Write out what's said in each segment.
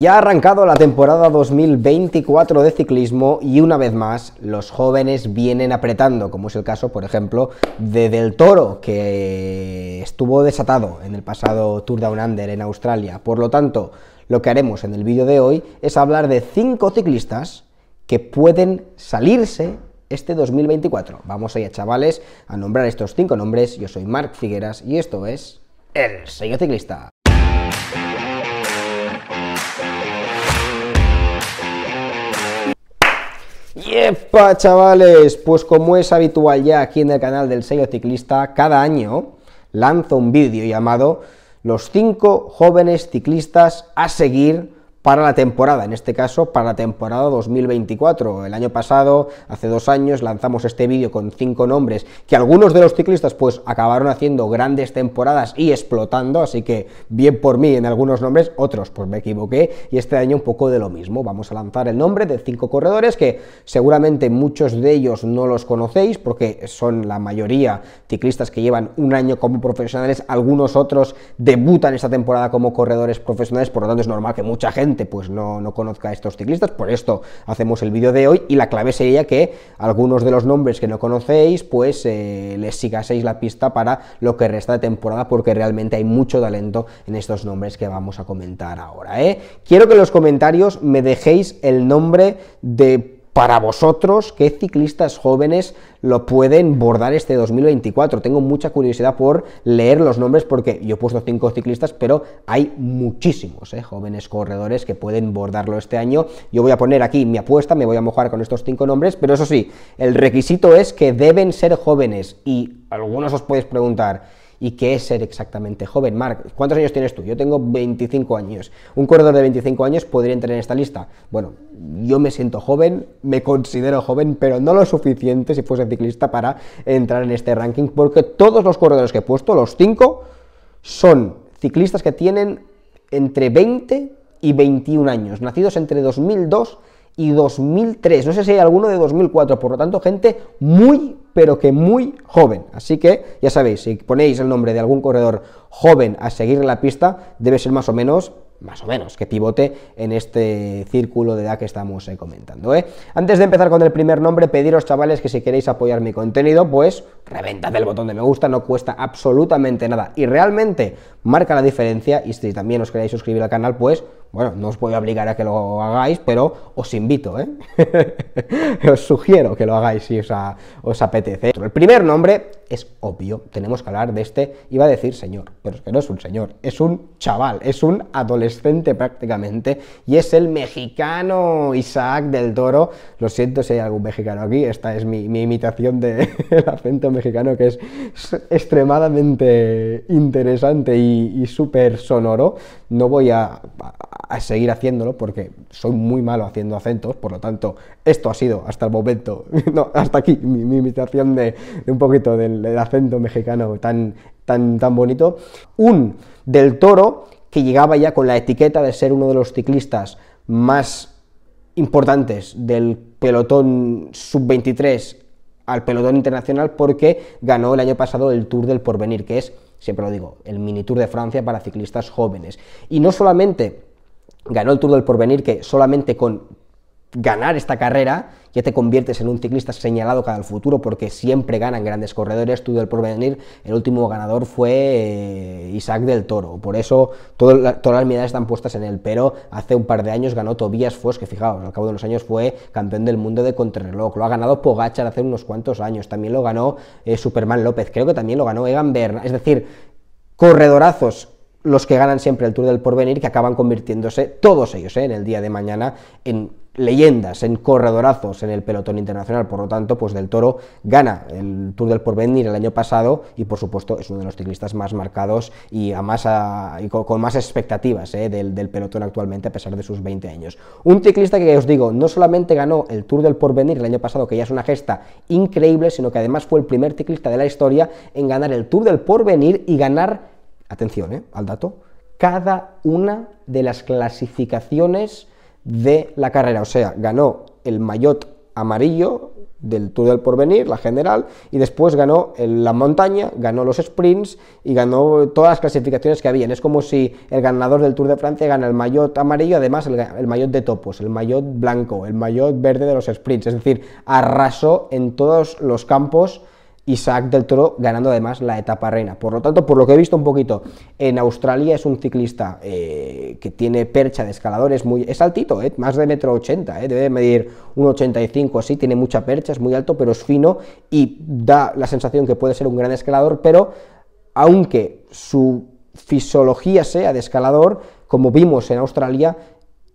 Ya ha arrancado la temporada 2024 de ciclismo y una vez más los jóvenes vienen apretando, como es el caso, por ejemplo, de Del Toro, que estuvo desatado en el pasado Tour Down Under en Australia. Por lo tanto, lo que haremos en el vídeo de hoy es hablar de cinco ciclistas que pueden salirse este 2024. Vamos allá, chavales, a nombrar estos cinco nombres. Yo soy Marc Figueras y esto es El Sello Ciclista. ¡Epa, chavales! Pues como es habitual ya aquí en el canal del sello ciclista, cada año lanzo un vídeo llamado Los 5 jóvenes ciclistas a seguir para la temporada, en este caso para la temporada 2024. El año pasado, hace dos años, lanzamos este vídeo con cinco nombres que algunos de los ciclistas pues acabaron haciendo grandes temporadas y explotando, así que bien por mí en algunos nombres, otros pues me equivoqué y este año un poco de lo mismo. Vamos a lanzar el nombre de cinco corredores que seguramente muchos de ellos no los conocéis porque son la mayoría ciclistas que llevan un año como profesionales, algunos otros debutan esta temporada como corredores profesionales, por lo tanto es normal que mucha gente pues no, no conozca a estos ciclistas, por esto hacemos el vídeo de hoy y la clave sería que algunos de los nombres que no conocéis pues eh, les sigaseis la pista para lo que resta de temporada porque realmente hay mucho talento en estos nombres que vamos a comentar ahora. ¿eh? Quiero que en los comentarios me dejéis el nombre de para vosotros, qué ciclistas jóvenes lo pueden bordar este 2024. Tengo mucha curiosidad por leer los nombres porque yo he puesto cinco ciclistas, pero hay muchísimos ¿eh? jóvenes corredores que pueden bordarlo este año. Yo voy a poner aquí mi apuesta, me voy a mojar con estos cinco nombres, pero eso sí, el requisito es que deben ser jóvenes y algunos os podéis preguntar, y qué es ser exactamente joven. Mark ¿cuántos años tienes tú? Yo tengo 25 años. ¿Un corredor de 25 años podría entrar en esta lista? Bueno, yo me siento joven, me considero joven, pero no lo suficiente si fuese ciclista para entrar en este ranking, porque todos los corredores que he puesto, los 5, son ciclistas que tienen entre 20 y 21 años, nacidos entre 2002 y 2003. No sé si hay alguno de 2004, por lo tanto, gente muy, pero que muy joven. Así que ya sabéis, si ponéis el nombre de algún corredor joven a seguir la pista, debe ser más o menos más o menos, que pivote en este círculo de edad que estamos eh, comentando. Eh. Antes de empezar con el primer nombre, pediros, chavales, que si queréis apoyar mi contenido, pues reventad el botón de me gusta, no cuesta absolutamente nada y realmente marca la diferencia y si también os queréis suscribir al canal, pues bueno, no os puedo obligar a que lo hagáis, pero os invito, ¿eh? os sugiero que lo hagáis si os, apetece. El primer nombre es obvio, tenemos que hablar de este, iba a decir señor, pero es que no es un señor, es un chaval, es un adolescente prácticamente, y es el mexicano Isaac del Toro. Lo siento si hay algún mexicano aquí, esta es mi, imitación del el acento mexicano mexicano que es extremadamente interesante y, súper sonoro. No voy a, seguir haciéndolo porque soy muy malo haciendo acentos, por lo tanto, esto ha sido hasta el momento, no, hasta aquí mi, imitación de, un poquito del, del, acento mexicano tan, tan, tan bonito. Un del toro que llegaba ya con la etiqueta de ser uno de los ciclistas más importantes del pelotón sub-23 al pelotón internacional porque ganó el año pasado el Tour del Porvenir, que es, siempre lo digo, el mini Tour de Francia para ciclistas jóvenes. Y no solamente ganó el Tour del Porvenir, que solamente con ganar esta carrera, ya te conviertes en un ciclista señalado cada el futuro porque siempre ganan grandes corredores. Tú del porvenir, el último ganador fue eh, Isaac del Toro. Por eso todas las miradas están puestas en él. Pero hace un par de años ganó Tobias Foss, que fijaos, al cabo de los años fue campeón del mundo de contrarreloj. Lo ha ganado Pogachar hace unos cuantos años. También lo ganó eh, Superman López. Creo que también lo ganó Egan Bernal. Es decir, corredorazos los que ganan siempre el Tour del Porvenir, que acaban convirtiéndose, todos ellos, eh, en el día de mañana, en leyendas, en corredorazos en el pelotón internacional. Por lo tanto, pues del Toro gana el Tour del Porvenir el año pasado y, por supuesto, es uno de los ciclistas más marcados y, a más con, más expectativas eh, del, pelotón actualmente, a pesar de sus 20 años. Un ciclista que, os digo, no solamente ganó el Tour del Porvenir el año pasado, que ya es una gesta increíble, sino que además fue el primer ciclista de la historia en ganar el Tour del Porvenir y ganar, atención eh, al dato, cada una de las clasificaciones de la carrera. O sea, ganó el maillot amarillo del Tour del Porvenir, la general, y después ganó la montaña, ganó los sprints y ganó todas las clasificaciones que habían. Es como si el ganador del Tour de Francia gana el maillot amarillo, además el, el maillot de topos, el maillot blanco, el maillot verde de los sprints. Es decir, arrasó en todos los campos Isaac del Toro ganando además la etapa reina. Por lo tanto, por lo que he visto un poquito, en Australia es un ciclista eh, que tiene percha de escalador, es, muy, es altito, eh, más de metro ochenta, eh, debe medir un 85 así, tiene mucha percha, es muy alto, pero es fino y da la sensación que puede ser un gran escalador, pero aunque su fisiología sea de escalador, como vimos en Australia,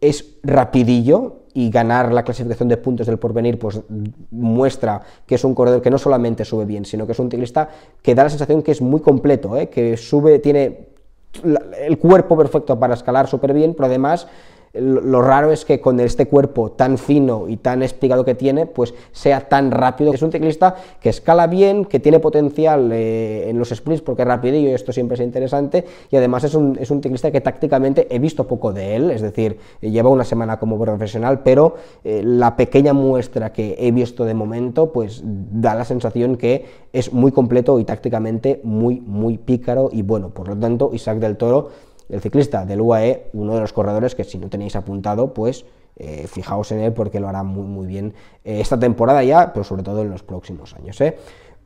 es rapidillo, y ganar la clasificación de puntos del porvenir, pues muestra que es un corredor que no solamente sube bien, sino que es un ciclista que da la sensación que es muy completo, ¿eh? que sube, tiene el cuerpo perfecto para escalar súper bien, pero además lo raro es que con este cuerpo tan fino y tan explicado que tiene, pues sea tan rápido. Es un ciclista que escala bien, que tiene potencial eh, en los splits porque es rapidillo y esto siempre es interesante. Y además es un, es ciclista que tácticamente he visto poco de él, es decir, eh, lleva una semana como profesional, pero eh, la pequeña muestra que he visto de momento, pues da la sensación que es muy completo y tácticamente muy, muy pícaro. Y bueno, por lo tanto, Isaac del Toro el ciclista del UAE, uno de los corredores que si no tenéis apuntado, pues eh, fijaos en él porque lo hará muy, muy bien eh, esta temporada ya, pero sobre todo en los próximos años. ¿eh?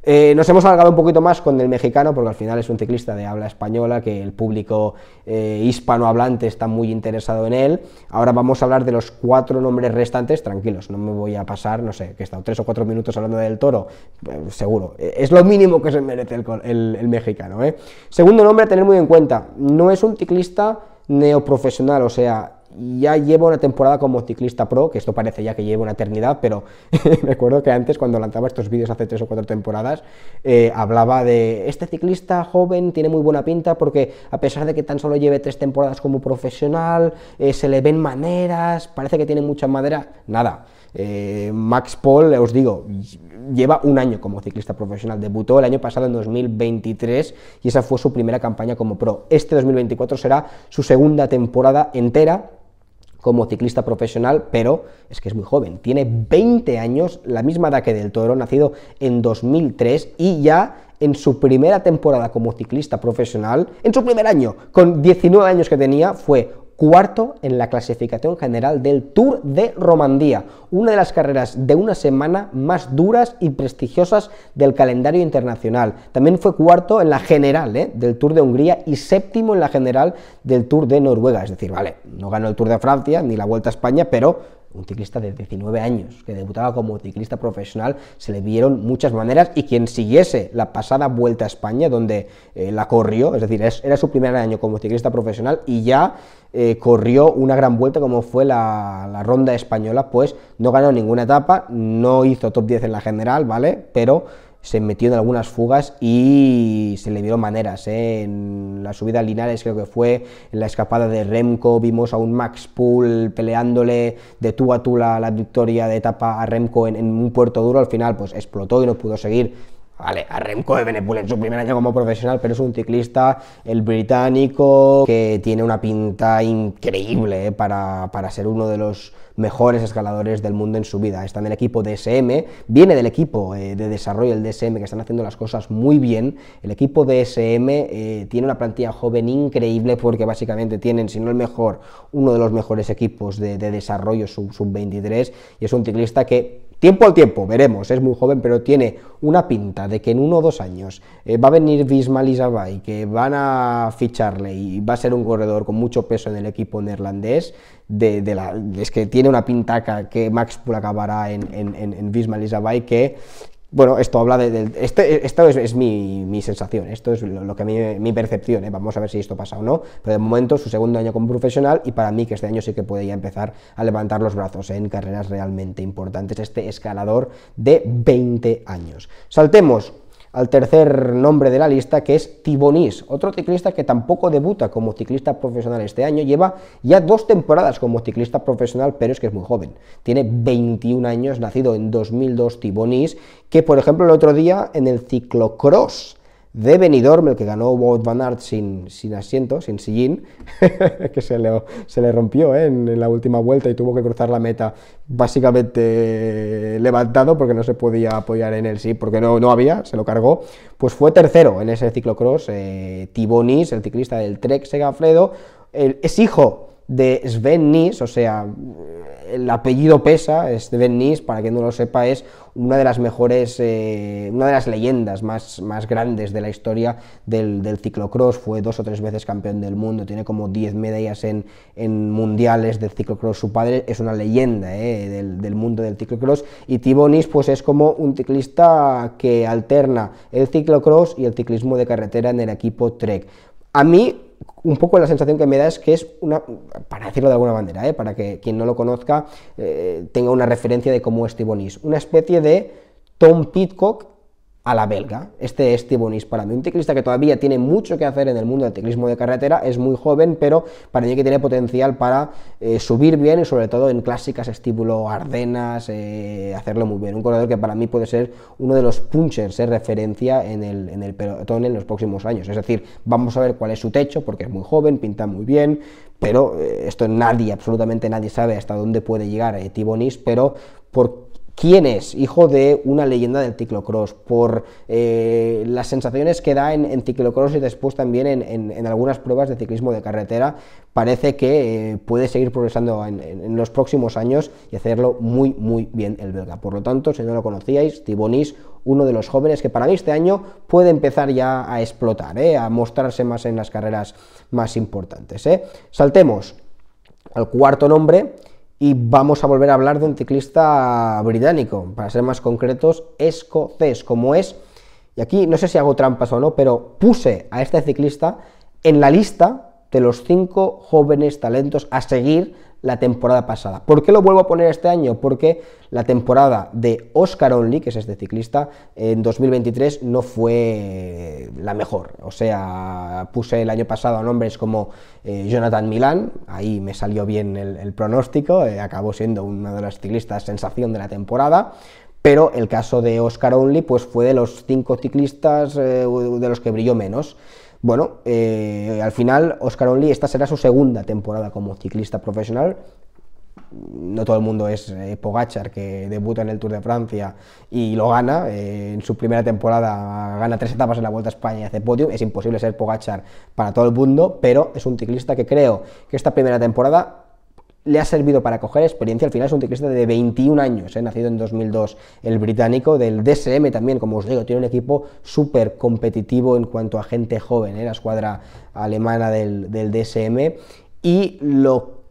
Eh, nos hemos alargado un poquito más con el mexicano, porque al final es un ciclista de habla española, que el público eh, hispanohablante está muy interesado en él. Ahora vamos a hablar de los cuatro nombres restantes, tranquilos, no me voy a pasar, no sé, que he estado tres o cuatro minutos hablando del toro, eh, seguro, es lo mínimo que se merece el, el mexicano. Segundo nombre a tener muy en cuenta, no es un ciclista neoprofesional, o sea, ya llevo una temporada como ciclista pro, que esto parece ya que llevo una eternidad, pero me que antes cuando lanzaba estos vídeos hace tres o cuatro temporadas, eh, hablaba de este ciclista joven tiene muy buena pinta porque a pesar de que tan solo lleve tres temporadas como profesional, eh, se le ven maneras, parece que tiene mucha madera, nada. Eh, Max Paul, os digo, lleva un año como ciclista profesional. Debutó el año pasado en 2023 y esa fue su primera campaña como pro. Este 2024 será su segunda temporada entera como ciclista profesional, pero es que es muy joven. Tiene 20 años, la misma edad que Del Toro, nacido en 2003 y ya en su primera temporada como ciclista profesional, en su primer año, con 19 años que tenía, fue cuarto en la clasificación general del Tour de Romandía, una de las carreras de una semana más duras y prestigiosas del calendario internacional. También fue cuarto en la general eh, del Tour de Hungría y séptimo en la general del Tour de Noruega. Es decir, vale, no ganó el Tour de Francia ni la Vuelta a España, pero un ciclista de 19 años que debutaba como ciclista profesional, se le vieron muchas maneras y quien siguiese la pasada Vuelta a España, donde eh, la corrió, es decir, era su primer año como ciclista profesional y ya eh, corrió una gran vuelta como fue la, la, ronda española, pues no ganó ninguna etapa, no hizo top 10 en la general, ¿vale? Pero se metió en algunas fugas y se le dieron maneras. ¿eh? En la subida a Linares creo que fue, en la escapada de Remco vimos a un Max Pool peleándole de tú a tú la, victoria de etapa a Remco en, en, un puerto duro, al final pues explotó y no pudo seguir Vale, a de Evenepoel en su primer año como profesional, pero es un ciclista, el británico, que tiene una pinta increíble eh, para, ser uno de los mejores escaladores del mundo en su vida. Está en el equipo DSM, viene del equipo eh, de desarrollo, del DSM, que están haciendo las cosas muy bien. El equipo DSM eh, tiene una plantilla joven increíble porque básicamente tienen, si no el mejor, uno de los mejores equipos de, desarrollo sub-23 y es un ciclista que Tiempo al tiempo, veremos, es muy joven, pero tiene una pinta de que en uno o dos años eh, va a venir Bismal y que van a ficharle y va a ser un corredor con mucho peso en el equipo neerlandés. De, la, es que tiene una pintaca que Max Pull acabará en, en, en, que bueno, esto habla de... este, esto es, mi, sensación, esto es lo, que a mi percepción, ¿eh? vamos a ver si esto pasa o no, pero de momento su segundo año como profesional y para mí que este año sí que puede ya empezar a levantar los brazos ¿eh? en carreras realmente importantes, este escalador de 20 años. Saltemos al tercer nombre de la lista, que es Tibonís, otro ciclista que tampoco debuta como ciclista profesional este año, lleva ya dos temporadas como ciclista profesional, pero es que es muy joven. Tiene 21 años, nacido en 2002 Tibonís, que por ejemplo el otro día en el ciclocross de Benidorm, el que ganó Wout Van Aert sin, asiento, sin sillín, que se le, rompió ¿eh? en, la última vuelta y tuvo que cruzar la meta básicamente levantado porque no se podía apoyar en él, sí, porque no, no había, se lo cargó, pues fue tercero en ese ciclocross eh, Tibonis, el ciclista del Trek Segafredo, el, es hijo de Sven Nys, o sea, el apellido pesa, Sven Nys, para quien no lo sepa, es una de las mejores, eh, una de las leyendas más, más grandes de la historia del, del, ciclocross, fue dos o tres veces campeón del mundo, tiene como 10 medallas en, mundiales del ciclocross, su padre es una leyenda eh, del, mundo del ciclocross, y Thibaut Nys pues es como un ciclista que alterna el ciclocross y el ciclismo de carretera en el equipo Trek. A mí un poco la sensación que me da es que es una, para decirlo de alguna manera, ¿eh? para que quien no lo conozca eh, tenga una referencia de cómo es Tibonis, una especie de Tom Pitcock a la belga. Este es para mí, un ciclista que todavía tiene mucho que hacer en el mundo del teclismo de carretera, es muy joven, pero para mí que tiene potencial para eh, subir bien y sobre todo en clásicas estíbulo Ardenas, eh, hacerlo muy bien. Un corredor que para mí puede ser uno de los punchers de referencia en el, en el pelotón en los próximos años. Es decir, vamos a ver cuál es su techo, porque es muy joven, pinta muy bien, pero eh, esto nadie, absolutamente nadie sabe hasta dónde puede llegar Tibonis, pero por quién es hijo de una leyenda del ciclocross, por eh, las sensaciones que da en, ciclocross y después también en, algunas pruebas de ciclismo de carretera, parece que eh, puede seguir progresando en, los próximos años y hacerlo muy, muy bien el belga. Por lo tanto, si no lo conocíais, Tibonis, uno de los jóvenes que para mí este año puede empezar ya a explotar, eh, a mostrarse más en las carreras más importantes. Saltemos al cuarto nombre y vamos a volver a hablar de un ciclista británico, para ser más concretos, escocés, como es, y aquí no sé si hago trampas o no, pero puse a este ciclista en la lista de los cinco jóvenes talentos a seguir la temporada pasada. ¿Por qué lo vuelvo a poner este año? Porque la temporada de Oscar Only, que es este ciclista, en 2023 no fue eh, la mejor. O sea, puse el año pasado a nombres como eh, Jonathan Milan, ahí me salió bien el, pronóstico, eh, acabó siendo uno de las ciclistas sensación de la temporada. Pero el caso de Oscar Only pues fue de los cinco ciclistas de los que brilló menos. Bueno, eh, al final Oscar Only, esta será su segunda temporada como ciclista profesional. No todo el mundo es eh, Pogachar, que debuta en el Tour de Francia y lo gana. Eh, en su primera temporada gana tres etapas en la Vuelta a España y hace podio. Es imposible ser Pogachar para todo el mundo, pero es un ciclista que creo que esta primera temporada le ha servido para coger experiencia. Al final es un ciclista de 21 años, ¿eh? nacido en 2002, el británico del DSM también, como os digo, tiene un equipo súper competitivo en cuanto a gente joven, ¿eh? la escuadra alemana del, del DSM. Y lo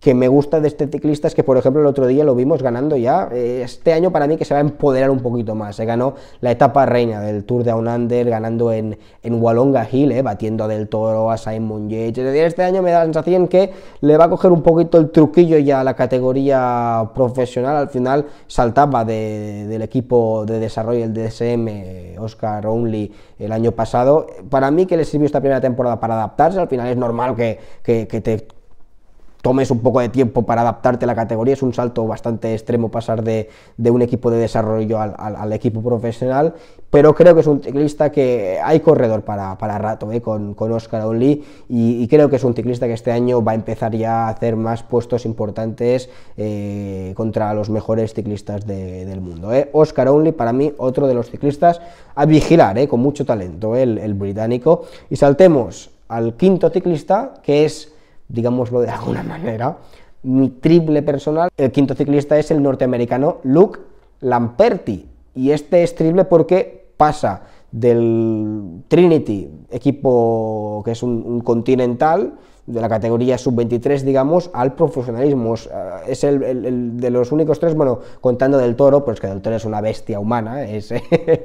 que me gusta de este ciclista es que, por ejemplo, el otro día lo vimos ganando ya. Eh, este año para mí que se va a empoderar un poquito más. Se ganó la etapa reina del Tour de Aunander, ganando en, en Wallonga Hill, eh, batiendo a Del Toro, a Simon Yates. este año me da la sensación que le va a coger un poquito el truquillo ya a la categoría profesional. Al final saltaba del equipo de desarrollo, el DSM, Oscar Only, el año pasado. Para mí que le sirvió esta primera temporada para adaptarse. Al final es normal que, que, que te tomes un poco de tiempo para adaptarte a la categoría. Es un salto bastante extremo pasar de, de un equipo de desarrollo al, equipo profesional, pero creo que es un ciclista que hay corredor para, rato eh, con, Oscar Only y, creo que es un ciclista que este año va a empezar ya a hacer más puestos importantes eh, contra los mejores ciclistas del mundo. ¿eh? Oscar Only, para mí, otro de los ciclistas a vigilar, eh, con mucho talento, el, el británico. Y saltemos al quinto ciclista, que es digámoslo de alguna manera, mi triple personal. El quinto ciclista es el norteamericano Luke Lamperti. Y este es triple porque pasa del Trinity, equipo que es un, un continental, de la categoría sub-23, digamos, al profesionalismo. Es el, de los únicos tres, bueno, contando del toro, pues que del toro es una bestia humana, ¿eh?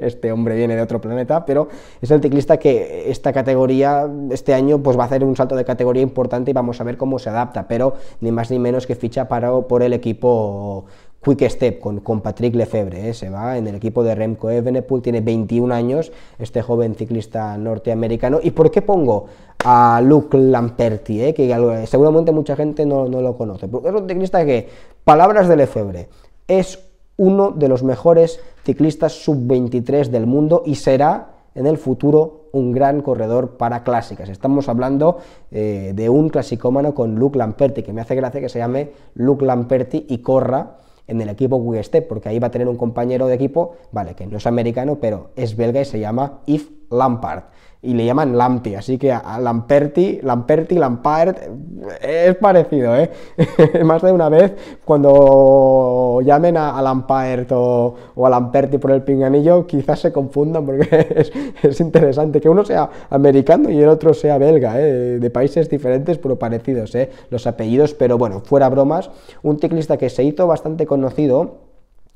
este hombre viene de otro planeta, pero es el ciclista que esta categoría, este año, pues va a hacer un salto de categoría importante y vamos a ver cómo se adapta, pero ni más ni menos que ficha para, por el equipo Quick Step con, con Patrick Lefebvre, eh, se va en el equipo de Remco Evenepoel, tiene 21 años, este joven ciclista norteamericano. ¿Y por qué pongo a Luke Lamperti, eh, que seguramente mucha gente no, lo conoce? Porque es un ciclista que, palabras de Lefebvre, es uno de los mejores ciclistas sub-23 del mundo y será en el futuro un gran corredor para clásicas. Estamos hablando eh, de un clasicómano con Luke Lamperti, que me hace gracia que se llame Luke Lamperti y corra en el equipo google step, porque ahí va a tener un compañero de equipo, vale, que no es americano, pero es belga y se llama If Lampard y le llaman Lampi, así que a Lamperti, Lamperti, Lampard, es parecido, ¿eh? Más de una vez, cuando llamen a, Lampaert o, a Lamperti por el pinganillo, quizás se confundan porque es, interesante que uno sea americano y el otro sea belga, ¿eh? De países diferentes pero parecidos, ¿eh? Los apellidos, pero bueno, fuera bromas, un ciclista que se hizo bastante conocido,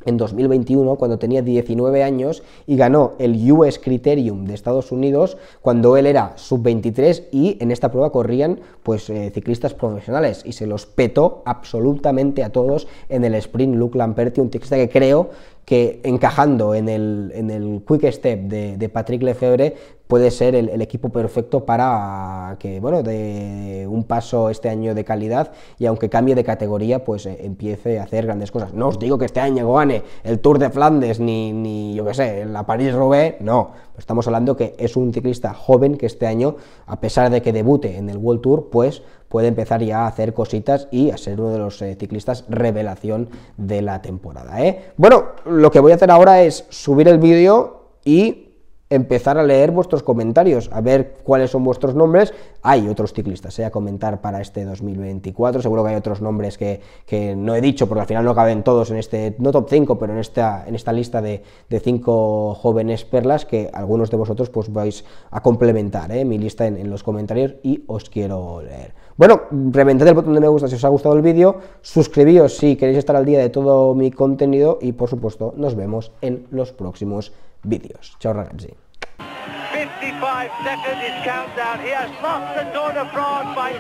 en 2021 cuando tenía 19 años y ganó el US Criterium de Estados Unidos cuando él era sub 23 y en esta prueba corrían pues eh, ciclistas profesionales y se los petó absolutamente a todos en el sprint Luke Lamperti, un ciclista que creo que encajando en el, quick step de, Patrick Lefebvre puede ser el, equipo perfecto para que, bueno, de un paso este año de calidad y aunque cambie de categoría, pues eh, empiece a hacer grandes cosas. No os digo que este año gane el Tour de Flandes ni, ni yo qué sé, la paris roubaix no. Estamos hablando que es un ciclista joven que este año, a pesar de que debute en el World Tour, pues puede empezar ya a hacer cositas y a ser uno de los eh, ciclistas revelación de la temporada. ¿eh? Bueno, lo que voy a hacer ahora es subir el vídeo y empezar a leer vuestros comentarios, a ver cuáles son vuestros nombres. Hay otros ciclistas sea eh, a comentar para este 2024, seguro que hay otros nombres que, no he dicho, porque al final no caben todos en este, no top 5, pero en esta, en esta lista de, 5 jóvenes perlas que algunos de vosotros pues vais a complementar eh, mi lista en, los comentarios y os quiero leer. Bueno, reventad el botón de me gusta si os ha gustado el vídeo, suscribíos si queréis estar al día de todo mi contenido y por supuesto nos vemos en los próximos vídeos. Chao ragazzi. 55 seconds is countdown. He has lost the Tour de France by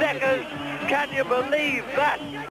8 seconds. Can you believe that?